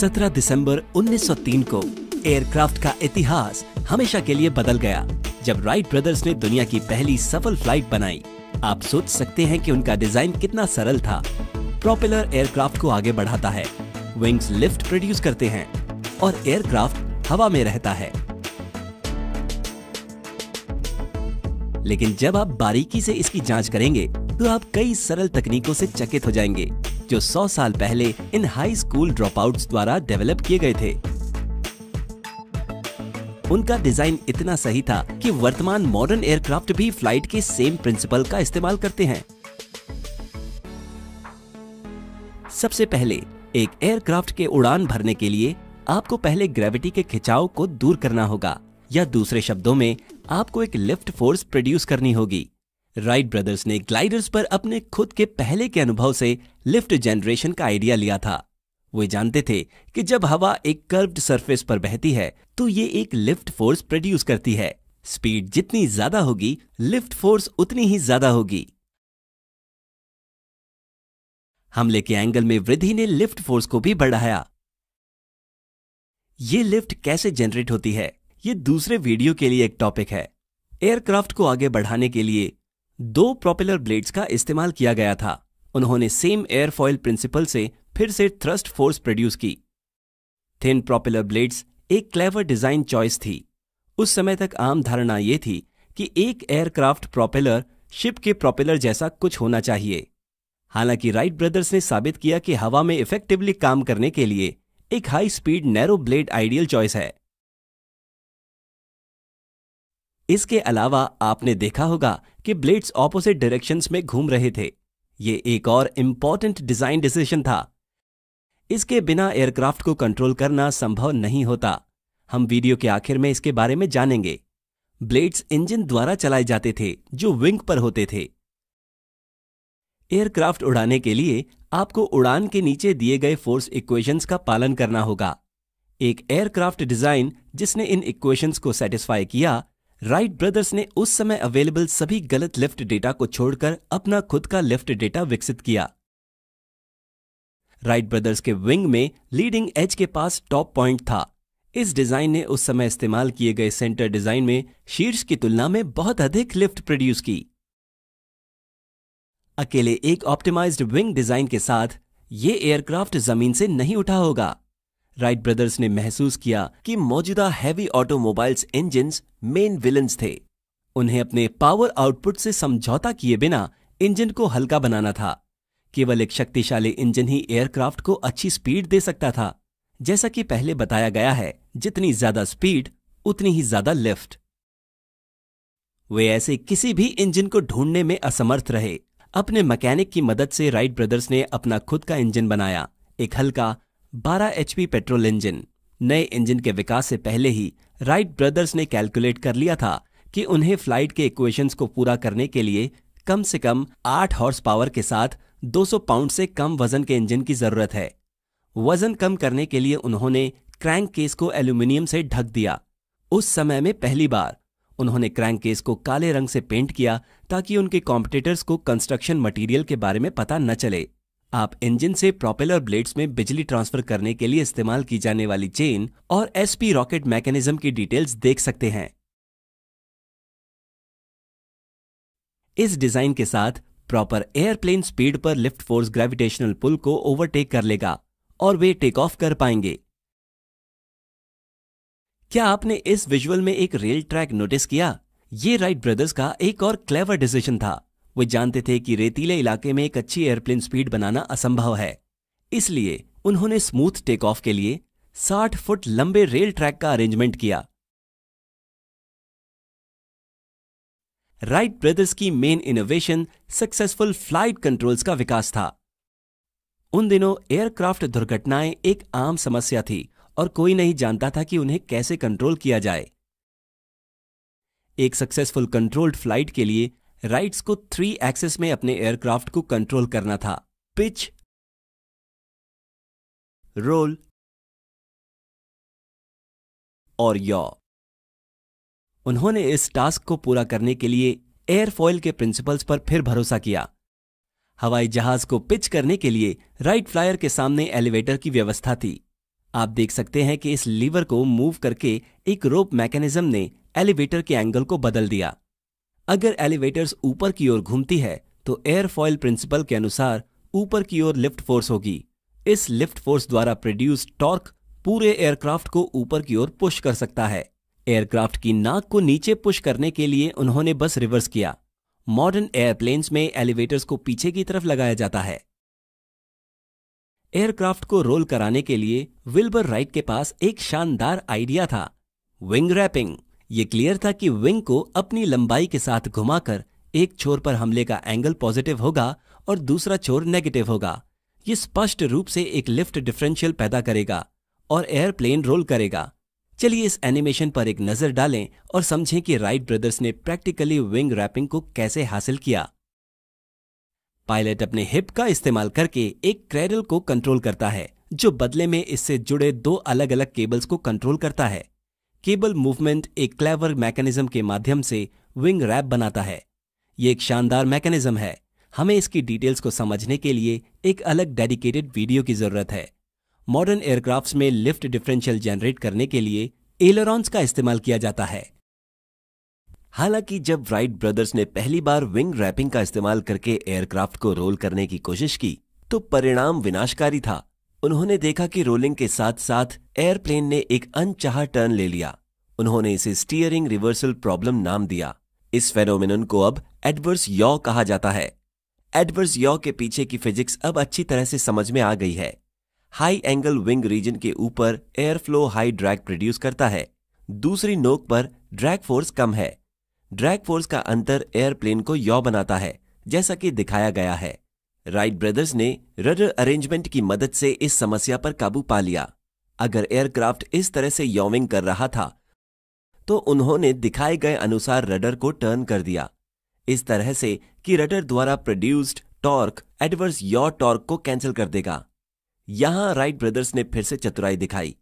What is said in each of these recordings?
17 दिसंबर 1903 को एयरक्राफ्ट का इतिहास हमेशा के लिए बदल गया जब राइट ब्रदर्स ने दुनिया की पहली सफल फ्लाइट बनाई आप सोच सकते हैं कि उनका डिजाइन कितना सरल था प्रोपेलर एयरक्राफ्ट को आगे बढ़ाता है विंग्स लिफ्ट प्रोड्यूस करते हैं और एयरक्राफ्ट हवा में रहता है लेकिन जब आप बारीकी से इसकी जांच करेंगे तो आप कई सरल तकनीकों से चकित हो जाएंगे जो 100 साल पहले इन हाई स्कूल ड्रॉप द्वारा डेवलप किए गए थे उनका डिजाइन इतना सही था कि वर्तमान मॉडर्न एयरक्राफ्ट भी फ्लाइट के सेम प्रिंसिपल का इस्तेमाल करते हैं सबसे पहले एक एयरक्राफ्ट के उड़ान भरने के लिए आपको पहले ग्रेविटी के खिंचाव को दूर करना होगा या दूसरे शब्दों में आपको एक लिफ्ट फोर्स प्रोड्यूस करनी होगी राइट ब्रदर्स ने ग्लाइडर्स पर अपने खुद के पहले के अनुभव से लिफ्ट जनरेशन का आइडिया लिया था वे जानते थे कि जब हवा एक कर्व्ड सरफेस पर बहती है तो ये एक लिफ्ट फोर्स प्रोड्यूस करती है स्पीड जितनी ज्यादा होगी लिफ्ट फोर्स उतनी ही ज्यादा होगी हमले के एंगल में वृद्धि ने लिफ्ट फोर्स को भी बढ़ाया ये लिफ्ट कैसे जनरेट होती है ये दूसरे वीडियो के लिए एक टॉपिक है एयरक्राफ्ट को आगे बढ़ाने के लिए दो प्रोपेलर ब्लेड्स का इस्तेमाल किया गया था उन्होंने सेम एयरफॉयल प्रिंसिपल से फिर से थ्रस्ट फोर्स प्रोड्यूस की थिन प्रोपेलर ब्लेड्स एक क्लेवर डिजाइन चॉइस थी उस समय तक आम धारणा ये थी कि एक एयरक्राफ्ट प्रोपेलर शिप के प्रोपेलर जैसा कुछ होना चाहिए हालांकि राइट ब्रदर्स ने साबित किया कि हवा में इफेक्टिवली काम करने के लिए एक high speed narrow blade ideal choice है इसके अलावा आपने देखा होगा कि ब्लेड्स ऑपोजिट डायरेक्शंस में घूम रहे थे ये एक और इम्पॉर्टेंट डिजाइन डिसीजन था इसके बिना एयरक्राफ्ट को कंट्रोल करना संभव नहीं होता हम वीडियो के आखिर में इसके बारे में जानेंगे ब्लेड्स इंजन द्वारा चलाए जाते थे जो विंग पर होते थे एयरक्राफ्ट उड़ाने के लिए आपको उड़ान के नीचे दिए गए फोर्स इक्वेशंस का पालन करना होगा एक एयरक्राफ्ट डिजाइन जिसने इन इक्वेशंस को सेटिस्फाई किया राइट ब्रदर्स ने उस समय अवेलेबल सभी गलत लिफ्ट डेटा को छोड़कर अपना खुद का लिफ्ट डेटा विकसित किया राइट ब्रदर्स के विंग में लीडिंग एज के पास टॉप पॉइंट था इस डिजाइन ने उस समय इस्तेमाल किए गए सेंटर डिजाइन में शीर्ष की तुलना में बहुत अधिक लिफ्ट प्रोड्यूस की अकेले एक ऑप्टिमाइज्ड विंग डिजाइन के साथ ये एयरक्राफ्ट जमीन से नहीं उठा होगा राइट ब्रदर्स ने महसूस किया कि मौजूदा heavy automobiles engine main villains थे उन्हें अपने पावर आउटपुट से समझौता किए बिना इंजन को हल्का बनाना था केवल एक शक्तिशाली इंजन ही एयरक्राफ्ट को अच्छी स्पीड दे सकता था जैसा कि पहले बताया गया है जितनी ज्यादा स्पीड उतनी ही ज्यादा लिफ्ट वे ऐसे किसी भी इंजन को ढूंढने में असमर्थ रहे अपने मैकेनिक की मदद से राइट ब्रदर्स ने अपना खुद का इंजन बनाया एक हल्का 12 एचपी पेट्रोल इंजन नए इंजन के विकास से पहले ही राइट ब्रदर्स ने कैलकुलेट कर लिया था कि उन्हें फ्लाइट के इक्वेशंस को पूरा करने के लिए कम से कम 8 हॉर्स पावर के साथ 200 पाउंड से कम वजन के इंजन की जरूरत है वजन कम करने के लिए उन्होंने क्रैंक केस को एल्यूमिनियम से ढक दिया उस समय में पहली बार उन्होंने क्रैंक केस को काले रंग से पेंट किया ताकि उनके कॉम्पिटिटर्स को कंस्ट्रक्शन मटेरियल के बारे में पता न चले आप इंजन से प्रोपेलर ब्लेड्स में बिजली ट्रांसफर करने के लिए इस्तेमाल की जाने वाली चेन और एसपी रॉकेट मैकेनिज्म की डिटेल्स देख सकते हैं इस डिजाइन के साथ प्रॉपर एयरप्लेन स्पीड पर लिफ्ट फोर्स ग्रेविटेशनल पुल को ओवरटेक कर लेगा और वे टेक ऑफ कर पाएंगे क्या आपने इस विजुअल में एक रेल ट्रैक नोटिस किया ये राइट ब्रदर्स का एक और क्लेवर डिसीजन था वे जानते थे कि रेतीले इलाके में एक अच्छी एयरप्लेन स्पीड बनाना असंभव है इसलिए उन्होंने स्मूथ टेक ऑफ के लिए 60 फुट लंबे रेल ट्रैक का अरेंजमेंट किया राइट ब्रदर्स की main innovation successful flight controls का विकास था उन दिनों एयरक्राफ्ट दुर्घटनाएं एक आम समस्या थी और कोई नहीं जानता था कि उन्हें कैसे कंट्रोल किया जाए एक सक्सेसफुल कंट्रोल्ड फ्लाइट के लिए राइट्स को थ्री एक्सेस में अपने एयरक्राफ्ट को कंट्रोल करना था पिच रोल और यॉ उन्होंने इस टास्क को पूरा करने के लिए एयरफॉइल के प्रिंसिपल्स पर फिर भरोसा किया हवाई जहाज को पिच करने के लिए राइट फ्लायर के सामने एलिवेटर की व्यवस्था थी आप देख सकते हैं कि इस लीवर को मूव करके एक रोप मैकेनिज्म ने एलिवेटर के एंगल को बदल दिया अगर एलिवेटर्स ऊपर की ओर घूमती है तो एयरफॉयल प्रिंसिपल के अनुसार ऊपर की ओर लिफ्ट फोर्स होगी इस लिफ्ट फोर्स द्वारा प्रोड्यूस टॉर्क पूरे एयरक्राफ्ट को ऊपर की ओर पुश कर सकता है एयरक्राफ्ट की नाक को नीचे पुश करने के लिए उन्होंने बस रिवर्स किया मॉडर्न एयरप्लेन्स में एलिवेटर्स को पीछे की तरफ लगाया जाता है एयरक्राफ्ट को रोल कराने के लिए विल्बर राइट के पास एक शानदार आइडिया था विंग रैपिंग ये क्लियर था कि विंग को अपनी लंबाई के साथ घुमाकर एक छोर पर हमले का एंगल पॉजिटिव होगा और दूसरा छोर नेगेटिव होगा ये स्पष्ट रूप से एक लिफ्ट डिफरेंशियल पैदा करेगा और एयरप्लेन रोल करेगा चलिए इस एनिमेशन पर एक नजर डालें और समझें कि राइट ब्रदर्स ने प्रैक्टिकली विंग रैपिंग को कैसे हासिल किया पायलट अपने हिप का इस्तेमाल करके एक क्रेडल को कंट्रोल करता है जो बदले में इससे जुड़े दो अलग अलग केबल्स को कंट्रोल करता है केबल मूवमेंट एक क्लेवर मैकेनिज्म के माध्यम से विंग रैप बनाता है ये एक शानदार मैकेनिज्म है हमें इसकी डिटेल्स को समझने के लिए एक अलग डेडिकेटेड वीडियो की जरूरत है मॉडर्न एयरक्राफ्ट्स में लिफ्ट डिफरेंशियल जनरेट करने के लिए एलरॉन्स का इस्तेमाल किया जाता है हालांकि जब राइट ब्रदर्स ने पहली बार विंग रैपिंग का इस्तेमाल करके एयरक्राफ्ट को रोल करने की कोशिश की तो परिणाम विनाशकारी था उन्होंने देखा कि रोलिंग के साथ साथ एयरप्लेन ने एक अनचाहा टर्न ले लिया उन्होंने इसे स्टीयरिंग रिवर्सल प्रॉब्लम नाम दिया इस फेनोमिन को अब एडवर्स यॉ कहा जाता है एडवर्स यॉ के पीछे की फिजिक्स अब अच्छी तरह से समझ में आ गई है हाई एंगल विंग रीजन के ऊपर air flow high drag produce करता है दूसरी नोक पर ड्रैग फोर्स कम है ड्रैग फोर्स का अंतर एयरप्लेन को यॉ बनाता है जैसा कि दिखाया गया है राइट ब्रदर्स ने रडर अरेंजमेंट की मदद से इस समस्या पर काबू पा लिया अगर एयरक्राफ्ट इस तरह से योमिंग कर रहा था तो उन्होंने दिखाए गए अनुसार रडर को टर्न कर दिया इस तरह से कि रडर द्वारा produced torque adverse yaw torque को कैंसिल कर देगा यहां राइट ब्रदर्स ने फिर से चतुराई दिखाई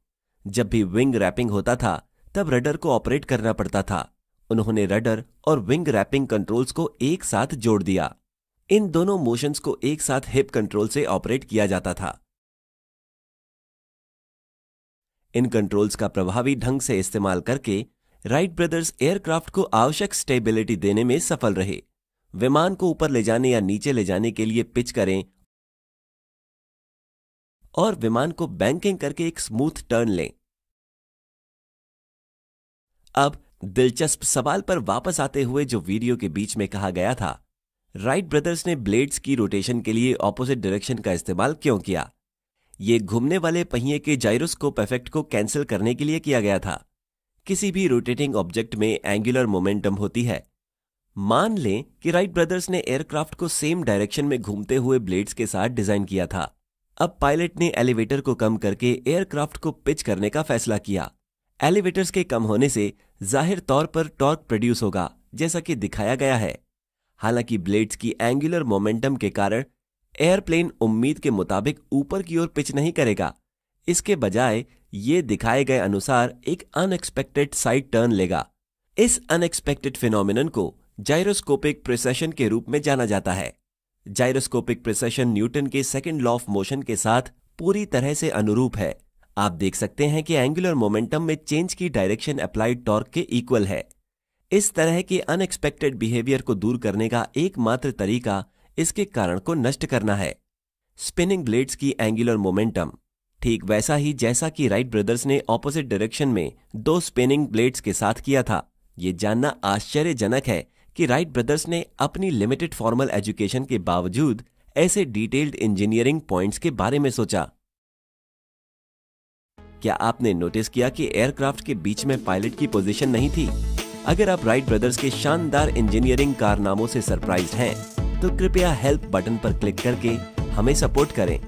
जब भी विंग रैपिंग होता था तब रडर को ऑपरेट करना पड़ता था उन्होंने रडर और विंग रैपिंग कंट्रोल्स को एक साथ जोड़ दिया इन दोनों मोशंस को एक साथ हिप कंट्रोल से ऑपरेट किया जाता था इन कंट्रोल्स का प्रभावी ढंग से इस्तेमाल करके राइट ब्रदर्स एयरक्राफ्ट को आवश्यक स्टेबिलिटी देने में सफल रहे विमान को ऊपर ले जाने या नीचे ले जाने के लिए पिच करें और विमान को बैंकिंग करके एक स्मूथ टर्न लें अब दिलचस्प सवाल पर वापस आते हुए जो वीडियो के बीच में कहा गया था राइट ब्रदर्स ने ब्लेड्स की रोटेशन के लिए ऑपोजिट डायरेक्शन का इस्तेमाल क्यों किया ये घूमने वाले पहिए के जायरोस्कोप इफेक्ट को कैंसिल करने के लिए किया गया था किसी भी रोटेटिंग ऑब्जेक्ट में एंगुलर मोमेंटम होती है मान लें कि राइट ब्रदर्स ने एयरक्राफ्ट को सेम डायरेक्शन में घूमते हुए ब्लेड्स के साथ डिजाइन किया था अब पायलट ने एलिवेटर को कम करके एयरक्राफ्ट को पिच करने का फैसला किया एलिवेटर्स के कम होने से जाहिर तौर पर टॉर्क प्रोड्यूस होगा जैसा कि दिखाया गया है हालांकि ब्लेड्स की एंगुलर मोमेंटम के कारण एयरप्लेन उम्मीद के मुताबिक ऊपर की ओर पिच नहीं करेगा इसके बजाय ये दिखाए गए अनुसार एक अनएक्सपेक्टेड साइड टर्न लेगा इस अनएक्सपेक्टेड फिनोमिनन को जायरोस्कोपिक प्रिसेशन के रूप में जाना जाता है जायरोस्कोपिक प्रिसेशन न्यूटन के सेकेंड लॉ ऑफ मोशन के साथ पूरी तरह से अनुरूप है आप देख सकते हैं कि एंगुलर मोमेंटम में चेंज की डायरेक्शन अप्लाइड टॉर्क के इक्वल है इस तरह के अनएक्सपेक्टेड बिहेवियर को दूर करने का एकमात्र तरीका इसके कारण को नष्ट करना है स्पिनिंग ब्लेड्स की एंगुलर मोमेंटम ठीक वैसा ही जैसा कि राइट ब्रदर्स ने ऑपोजिट डायरेक्शन में दो स्पिनिंग ब्लेड्स के साथ किया था ये जानना आश्चर्यजनक है कि राइट ब्रदर्स ने अपनी लिमिटेड फॉर्मल एजुकेशन के बावजूद ऐसे डिटेल्ड इंजीनियरिंग पॉइंट्स के बारे में सोचा क्या आपने नोटिस किया कि एयरक्राफ्ट के बीच में पायलट की पोजीशन नहीं थी अगर आप राइट ब्रदर्स के शानदार इंजीनियरिंग कारनामों से सरप्राइज हैं, तो कृपया हेल्प बटन पर क्लिक करके हमें सपोर्ट करें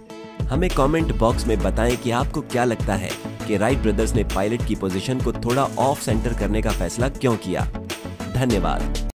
हमें कमेंट बॉक्स में बताएं कि आपको क्या लगता है कि राइट ब्रदर्स ने पायलट की पोजीशन को थोड़ा ऑफ सेंटर करने का फैसला क्यों किया धन्यवाद